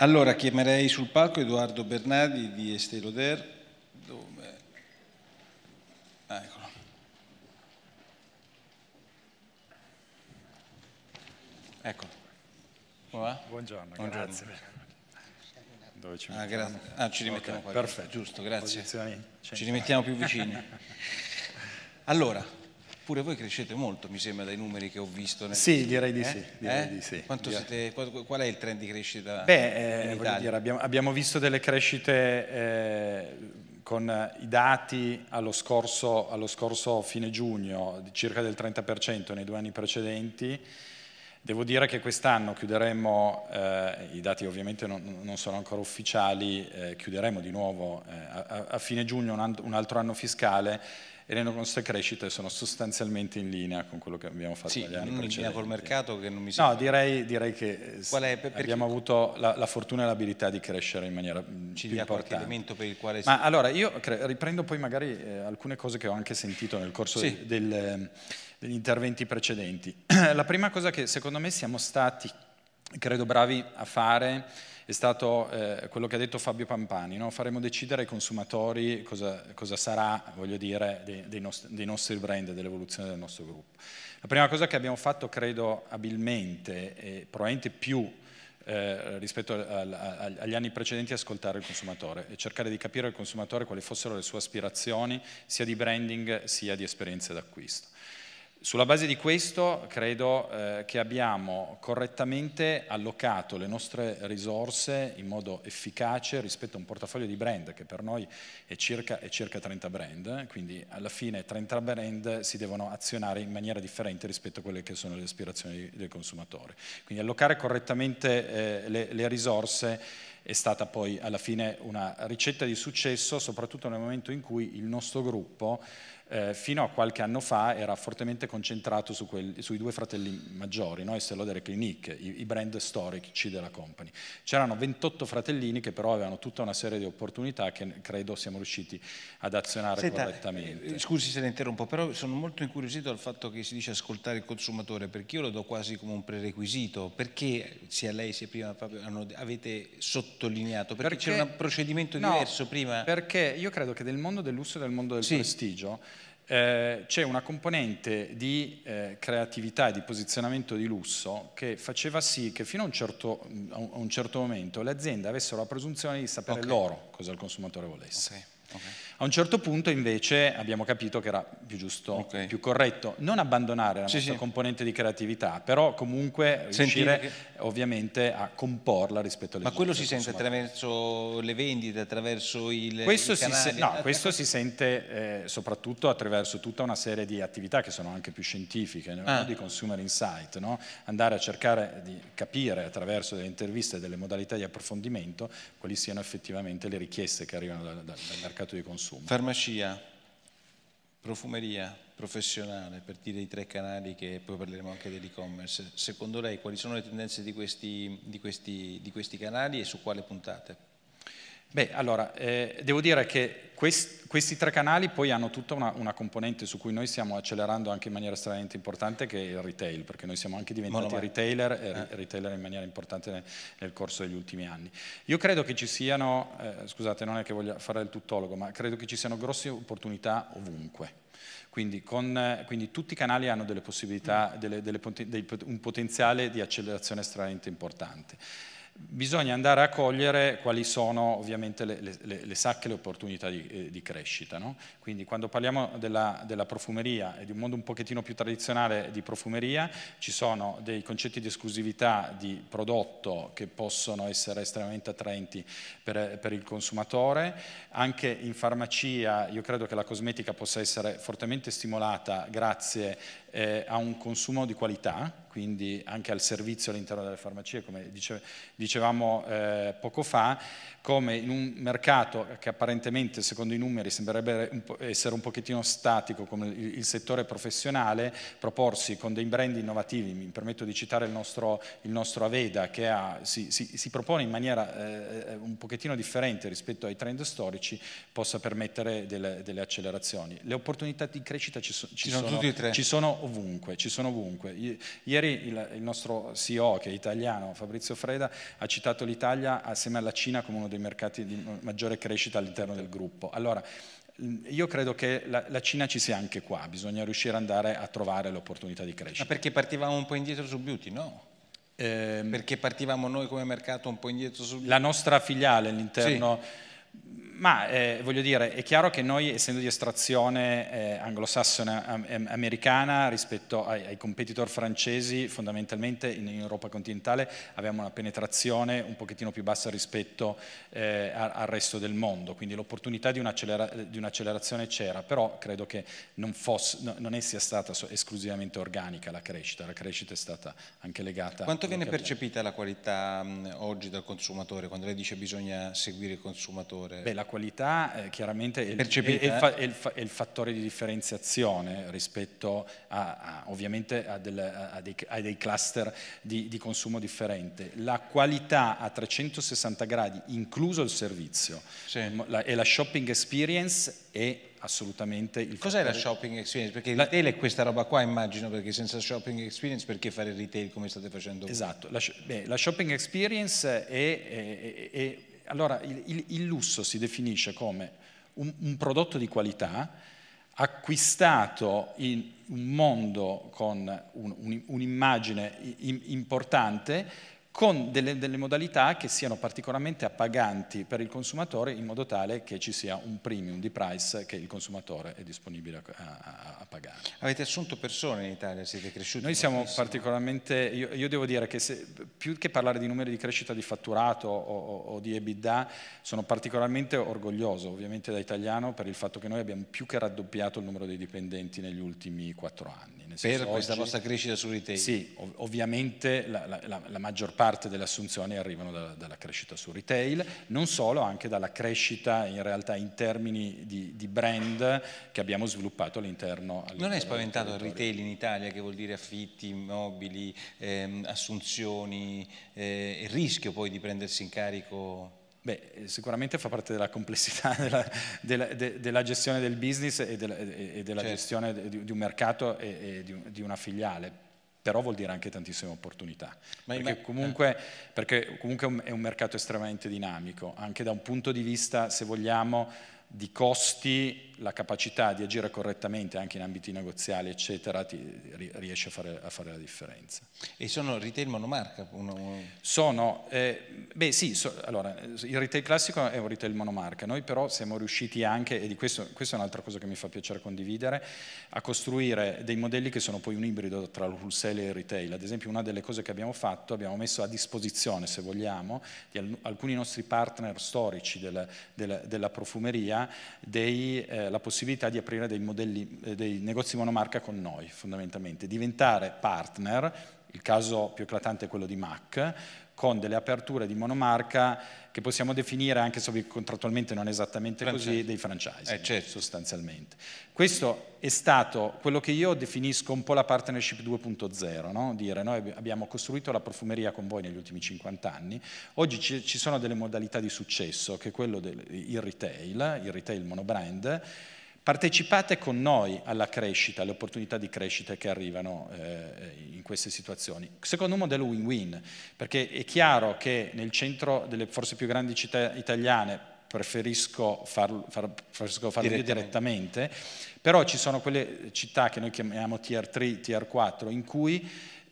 Allora chiamerei sul palco Edoardo Bernardi di Estée Esteloder. Dove? Ah, eccolo. Eccolo. Buongiorno, Buongiorno, grazie. Dove ci ah, gra ah, ci rimettiamo okay, qua. Perfetto. Giusto, grazie. Ci rimettiamo più vicini. Allora, Pure voi crescete molto, mi sembra, dai numeri che ho visto. Nel... Sì, direi di eh? sì. Direi eh? Di sì. Siete, qual è il trend di crescita? Beh, eh, dire, abbiamo, abbiamo, visto delle crescite eh, con i dati allo scorso, allo scorso fine giugno, di circa del 30% nei due anni precedenti. Devo dire che quest'anno chiuderemo, eh, i dati ovviamente non, non sono ancora ufficiali, eh, chiuderemo di nuovo eh, a, a, fine giugno un, un, altro anno fiscale e le nostre crescite sono sostanzialmente in linea con quello che abbiamo fatto sì, negli anni precedenti. Sì, in linea col mercato che non mi sembra... No, direi, direi che eh, per, abbiamo chi... avuto la, la, fortuna e l'abilità di crescere in maniera mm, Ci più importante. Ci qualche elemento per il quale... Ma si... allora, io riprendo poi magari eh, alcune cose che ho anche sentito nel corso sì. del degli interventi precedenti. La prima cosa che secondo me siamo stati, credo, bravi a fare è stato eh, quello che ha detto Fabio Pampani, no? faremo decidere ai consumatori cosa, cosa sarà, voglio dire, dei, dei, nostri, dei nostri brand, dell'evoluzione del nostro gruppo. La prima cosa che abbiamo fatto, credo, abilmente e probabilmente più eh, rispetto al, al, agli anni precedenti è ascoltare il consumatore e cercare di capire al consumatore quali fossero le sue aspirazioni sia di branding sia di esperienze d'acquisto. Sulla base di questo credo eh, che abbiamo correttamente allocato le nostre risorse in modo efficace rispetto a un portafoglio di brand che per noi è circa, è circa 30 brand, quindi alla fine 30 brand si devono azionare in maniera differente rispetto a quelle che sono le aspirazioni del consumatore. Quindi allocare correttamente eh, le, le risorse è stata poi alla fine una ricetta di successo, soprattutto nel momento in cui il nostro gruppo eh, fino a qualche anno fa era fortemente concentrato su quelli, sui due fratelli maggiori, no? Estée Lauder e Clinique, i, i brand storici della company. C'erano 28 fratellini che però avevano tutta una serie di opportunità che credo siamo riusciti ad azionare Senta, correttamente. Eh, scusi se la interrompo, però sono molto incuriosito dal fatto che si dice ascoltare il consumatore, perché io lo do quasi come un prerequisito, perché sia lei sia prima Fabio hanno, avete sottolineato, perché, perché c'era un procedimento diverso no, prima? Perché io credo che del mondo del lusso e del mondo del sì. prestigio eh, c'è una componente di eh, creatività e di posizionamento di lusso che faceva sì che fino a un certo, mm, a un certo momento le aziende avessero la presunzione di sapere okay. loro cosa il consumatore volesse. Okay. Okay. A un certo punto invece abbiamo capito che era più giusto, okay. più corretto non abbandonare la sì, nostra sì. componente di creatività, però comunque riuscire che... ovviamente a comporla rispetto alle Ma quello si sente attraverso le vendite, attraverso il questo si, se... no, questo si sente eh, soprattutto attraverso tutta una serie di attività che sono anche più scientifiche, no? Ah. di consumer insight, no? andare a cercare di capire attraverso delle interviste e delle modalità di approfondimento quali siano effettivamente le richieste che arrivano dal, dal mercato di consumo consumo. Farmacia, profumeria professionale, per dire i tre canali che poi parleremo anche dell'e-commerce, secondo lei quali sono le tendenze di questi, di questi, di questi canali e su quale puntate? Beh, allora, eh, devo dire che quest, questi tre canali poi hanno tutta una, una, componente su cui noi stiamo accelerando anche in maniera estremamente importante che è il retail, perché noi siamo anche diventati Monomai. retailer, eh. retailer in maniera importante nel, nel, corso degli ultimi anni. Io credo che ci siano, eh, scusate non è che voglia fare il tuttologo, ma credo che ci siano grosse opportunità ovunque. Quindi, con, quindi, tutti i canali hanno delle possibilità, delle, delle, dei, un potenziale di accelerazione estremamente importante bisogna andare a cogliere quali sono ovviamente le, le, le sacche, le opportunità di, eh, di crescita. No? Quindi quando parliamo della, della, profumeria e di un mondo un pochettino più tradizionale di profumeria, ci sono dei concetti di esclusività di prodotto che possono essere estremamente attraenti per, per il consumatore, anche in farmacia io credo che la cosmetica possa essere fortemente stimolata grazie eh, a un consumo di qualità, quindi anche al servizio all'interno delle farmacie, come dice, dicevamo eh, poco fa, come in un mercato che apparentemente secondo i numeri sembrerebbe essere un pochettino statico come il, il settore professionale, proporsi con dei brand innovativi, mi permetto di citare il nostro, il nostro Aveda che ha, si, si, si, propone in maniera eh, eh un pochettino differente rispetto ai trend storici, possa permettere delle, delle accelerazioni. Le opportunità di crescita ci, so, ci, ci sono, sono, ci sono ovunque, ci sono ovunque. ieri il, il, nostro CEO, che è italiano, Fabrizio Freda, ha citato l'Italia assieme alla Cina come uno dei mercati di maggiore crescita all'interno del gruppo. Allora, io credo che la, la, Cina ci sia anche qua, bisogna riuscire ad andare a trovare l'opportunità di crescita. Ma perché partivamo un po' indietro su beauty, no? Eh, perché partivamo noi come mercato un po' indietro su beauty? La nostra filiale all'interno... Sì ma eh, voglio dire, è chiaro che noi, essendo di estrazione eh, anglosassone am, americana rispetto ai, ai, competitor francesi, fondamentalmente in, Europa continentale abbiamo una penetrazione un pochettino più bassa rispetto eh, al, al, resto del mondo, quindi l'opportunità di, un'accelera, di un'accelerazione c'era, però credo che non, fosse, no, non sia stata esclusivamente organica la crescita, la crescita è stata anche legata... Quanto viene percepita la qualità mh, oggi dal consumatore quando lei dice bisogna seguire il consumatore? Beh, la qualità eh, chiaramente è, Percepite, è, è, il è, il fattore di differenziazione rispetto a, a, ovviamente a, del, a dei, dei, cluster di, di consumo differente. La qualità a 360 gradi, incluso il servizio, sì. la, e la shopping experience è assolutamente il Cos'è la shopping experience? Perché il la... retail è questa roba qua immagino, perché senza shopping experience perché fare retail come state facendo? Esatto, la, beh, la shopping experience è, è, è, allora il, il, il, lusso si definisce come un, un prodotto di qualità acquistato in un mondo con un, un, un'immagine importante con delle, delle, modalità che siano particolarmente appaganti per il consumatore in modo tale che ci sia un premium di price che il consumatore è disponibile a, a, a pagare. Avete assunto persone in Italia, siete cresciuti? Noi siamo moltissimo. particolarmente, io, io, devo dire che se, più che parlare di numeri di crescita di fatturato o, o, o di EBITDA, sono particolarmente orgoglioso ovviamente da italiano per il fatto che noi abbiamo più che raddoppiato il numero dei dipendenti negli ultimi quattro anni. per questa oggi, vostra crescita su retail? Sì, ov ovviamente la, la, la, la maggior parte parte delle assunzioni arrivano da, dalla crescita sul retail, non solo, anche dalla crescita in realtà in termini di, di brand che abbiamo sviluppato all'interno. All non è spaventato il retail in Italia, che vuol dire affitti, immobili, ehm, assunzioni, eh, il rischio poi di prendersi in carico? Beh, eh, sicuramente fa parte della complessità della, della, de, della gestione del business e della, e della certo. gestione di, di, un mercato e, e di, di una filiale però vuol dire anche tantissime opportunità. Ma Perché comunque, eh. perché, comunque, è un mercato estremamente dinamico, anche da un punto di vista, se vogliamo, di costi la capacità di agire correttamente anche in ambiti negoziali, eccetera, ti riesce a fare, a fare la differenza. E sono retail monomarca? Uno... Sono, eh, beh sì, so, allora, il retail classico è un retail monomarca, noi però siamo riusciti anche, e di questo, questa è un'altra cosa che mi fa piacere condividere, a costruire dei modelli che sono poi un ibrido tra il wholesale e il retail. Ad esempio una delle cose che abbiamo fatto, abbiamo messo a disposizione, se vogliamo, di alcuni nostri partner storici del, del, della profumeria dei... Eh, eh, la possibilità di aprire dei, modelli, eh, dei negozi monomarca con noi, fondamentalmente, diventare partner, il caso più eclatante è quello di Mac, con delle aperture di monomarca che possiamo definire, anche se contrattualmente non esattamente Francese. così, dei franchise, eh, certo. sostanzialmente. Questo è stato quello che io definisco un po' la partnership 2.0, no? dire noi abbiamo costruito la profumeria con voi negli ultimi 50 anni, oggi ci, ci sono delle modalità di successo, che è quello del il retail, il retail monobrand, Partecipate con noi alla crescita, alle opportunità di crescita che arrivano eh, in queste situazioni. Secondo un modello win-win, perché è chiaro che nel centro delle forse più grandi città italiane preferisco, farlo, far, preferisco farlo direttamente. direttamente, però ci sono quelle città che noi chiamiamo tier 3, tier 4, in cui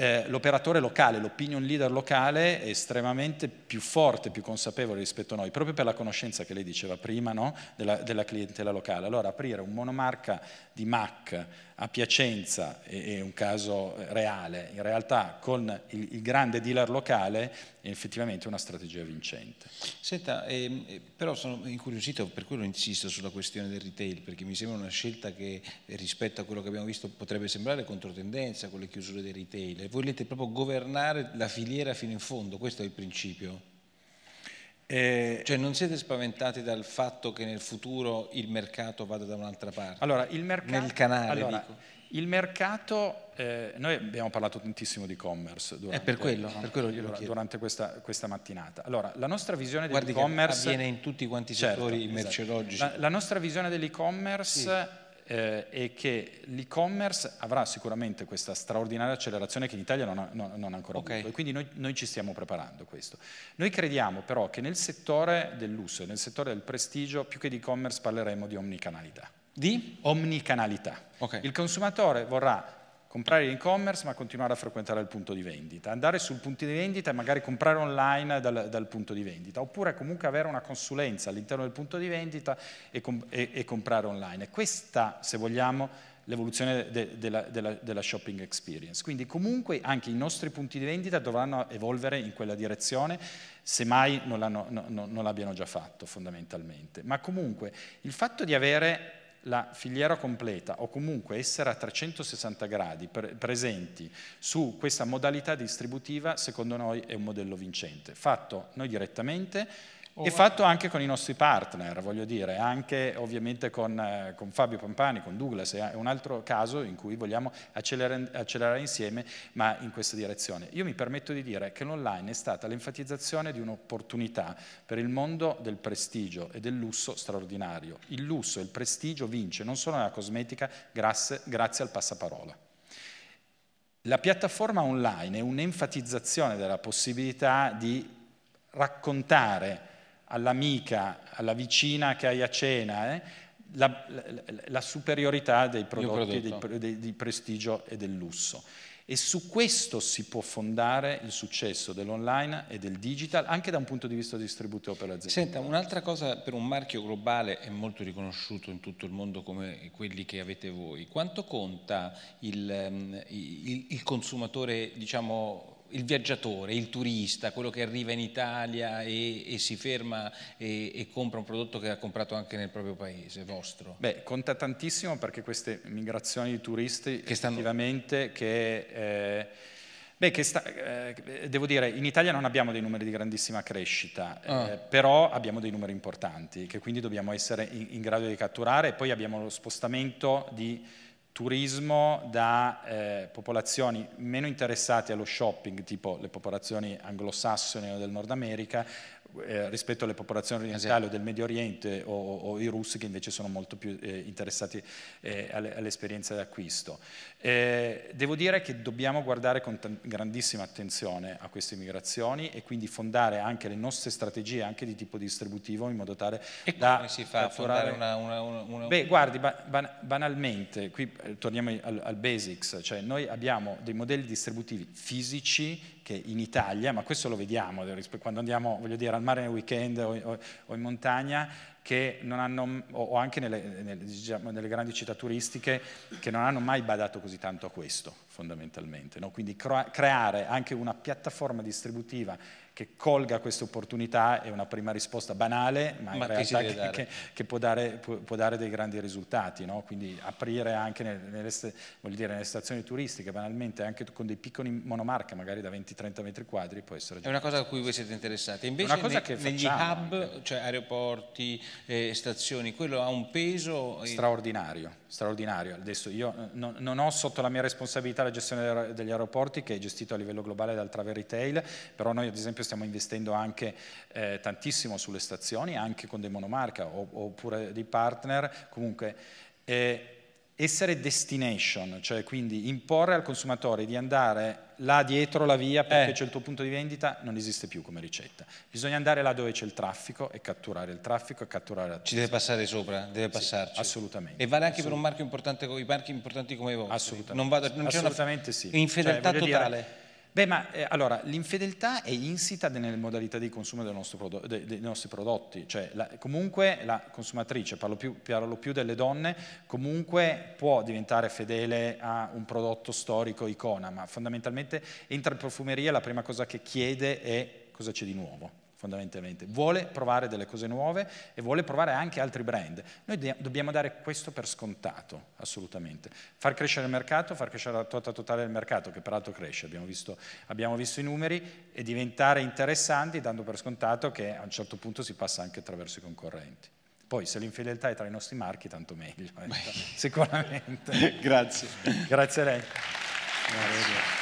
eh, l'operatore locale, l'opinion leader locale è estremamente più forte, più consapevole rispetto a noi, proprio per la conoscenza che lei diceva prima no? della, della, clientela locale. Allora aprire un monomarca di MAC a Piacenza è, è un caso reale, in realtà con il, il, grande dealer locale è effettivamente una strategia vincente. Senta, eh, però sono incuriosito, per quello insisto sulla questione del retail, perché mi sembra una scelta che rispetto a quello che abbiamo visto potrebbe sembrare controtendenza con le chiusure dei retail crescere, volete proprio governare la filiera fino in fondo, questo è il principio. Eh, cioè non siete spaventati dal fatto che nel futuro il mercato vada da un'altra parte? Allora, il mercato... Nel canale, allora, Il mercato, eh, noi abbiamo parlato tantissimo di e-commerce durante, per quello, ah, per quello durante, durante questa, questa, mattinata. Allora, la nostra visione dell'e-commerce... Guardi avviene in tutti quanti i settori certo, esatto. merceologici. Esatto. La, la, nostra visione dell'e-commerce... Sì eh, e che l'e-commerce avrà sicuramente questa straordinaria accelerazione che in Italia non ha, non, non ha ancora okay. avuto e quindi noi, noi, ci stiamo preparando questo. Noi crediamo però che nel settore del lusso e nel settore del prestigio più che di e-commerce parleremo di omnicanalità. Di? Omnicanalità. Okay. Il consumatore vorrà comprare in e-commerce ma continuare a frequentare il punto di vendita, andare sul punto di vendita e magari comprare online dal, dal punto di vendita, oppure comunque avere una consulenza all'interno del punto di vendita e, com e, e comprare online. E questa, se vogliamo, l'evoluzione de della, della, della shopping experience. Quindi comunque anche i nostri punti di vendita dovranno evolvere in quella direzione, se mai non l'abbiano già fatto fondamentalmente. Ma comunque il fatto di avere la filiera completa o comunque essere a 360 gradi presenti su questa modalità distributiva secondo noi è un modello vincente, fatto noi direttamente e fatto anche con i nostri partner, voglio dire, anche ovviamente con, eh, con Fabio Pampani, con Douglas, è un altro caso in cui vogliamo accelerare, accelerare insieme, ma in questa direzione. Io mi permetto di dire che l'online è stata l'enfatizzazione di un'opportunità per il mondo del prestigio e del lusso straordinario. Il lusso e il prestigio vince non solo nella cosmetica, grazie, grazie al passaparola. La piattaforma online è un'enfatizzazione della possibilità di raccontare all'amica, alla vicina che hai a cena, eh, la, la, la, superiorità dei prodotti di, di, di prestigio e del lusso. E su questo si può fondare il successo dell'online e del digital, anche da un punto di vista distributivo per l'azienda. Senta, un'altra cosa per un marchio globale è molto riconosciuto in tutto il mondo come quelli che avete voi. Quanto conta il, ehm, il, il consumatore, diciamo, il viaggiatore, il turista, quello che arriva in Italia e, e si ferma e, e, compra un prodotto che ha comprato anche nel proprio paese vostro? Beh, conta tantissimo perché queste migrazioni di turisti che stanno... effettivamente che... Eh, Beh, sta, eh, devo dire, in Italia non abbiamo dei numeri di grandissima crescita, eh, ah. eh, però abbiamo dei numeri importanti che quindi dobbiamo essere in, in grado di catturare e poi abbiamo lo spostamento di turismo da eh, popolazioni meno interessate allo shopping, tipo le popolazioni anglosassone o del Nord America, eh, rispetto alle popolazioni orientali o del Medio Oriente o, o, i russi che invece sono molto più eh, interessati eh, all'esperienza di acquisto. Eh, devo dire che dobbiamo guardare con grandissima attenzione a queste migrazioni e quindi fondare anche le nostre strategie anche di tipo distributivo in modo tale e da... come si fa a fondare una, una, una, Beh, guardi, ba banalmente, qui eh, torniamo al, al basics, cioè noi abbiamo dei modelli distributivi fisici che in Italia, ma questo lo vediamo quando andiamo dire, al mare nel weekend o, in montagna, hanno, o anche nelle, nelle, diciamo, nelle grandi città turistiche, che non hanno mai badato così tanto a questo fondamentalmente. No? Quindi creare anche una piattaforma distributiva che colga queste opportunità è una prima risposta banale, ma, in realtà che, che, che, che può, dare, può, può, dare, dei grandi risultati. No? Quindi aprire anche nelle, nelle, dire, nelle, stazioni turistiche, banalmente, anche con dei piccoli monomarca, magari da 20-30 metri quadri, può essere... È una cosa a cui voi siete interessati. Invece una cosa ne, che negli hub, cioè aeroporti, eh, stazioni, quello ha un peso... Straordinario, straordinario. Adesso io eh, non, non ho sotto la mia responsabilità la gestione degli aeroporti che è gestito a livello globale dal Travel Retail, però noi ad esempio stiamo investendo anche eh, tantissimo sulle stazioni, anche con dei monomarca oppure dei partner, comunque eh, essere destination, cioè quindi imporre al consumatore di andare là dietro la via perché eh. c'è il tuo punto di vendita, non esiste più come ricetta. Bisogna andare là dove c'è il traffico e catturare il traffico e catturare la Ci deve passare sopra, deve passarci. Sì, assolutamente. E vale anche per un marchio importante, i marchi importanti come voi. Assolutamente. Non vado, non assolutamente una, sì. In fedeltà cioè, totale. Dire, Beh, ma eh, allora, l'infedeltà è insita nelle modalità di consumo prodotto, dei, dei, nostri prodotti, cioè la, comunque la consumatrice, parlo più, parlo più, delle donne, comunque può diventare fedele a un prodotto storico, icona, ma fondamentalmente entra in profumeria, e la prima cosa che chiede è cosa c'è di nuovo fondamentalmente, vuole provare delle cose nuove e vuole provare anche altri brand. Noi dobbiamo dare questo per scontato, assolutamente. Far crescere il mercato, far crescere la quota totale del mercato, che peraltro cresce, abbiamo visto, abbiamo visto i numeri, e diventare interessanti dando per scontato che a un certo punto si passa anche attraverso i concorrenti. Poi se l'infedeltà è tra i nostri marchi, tanto meglio, eh, sicuramente. Grazie. Grazie a lei. Grazie.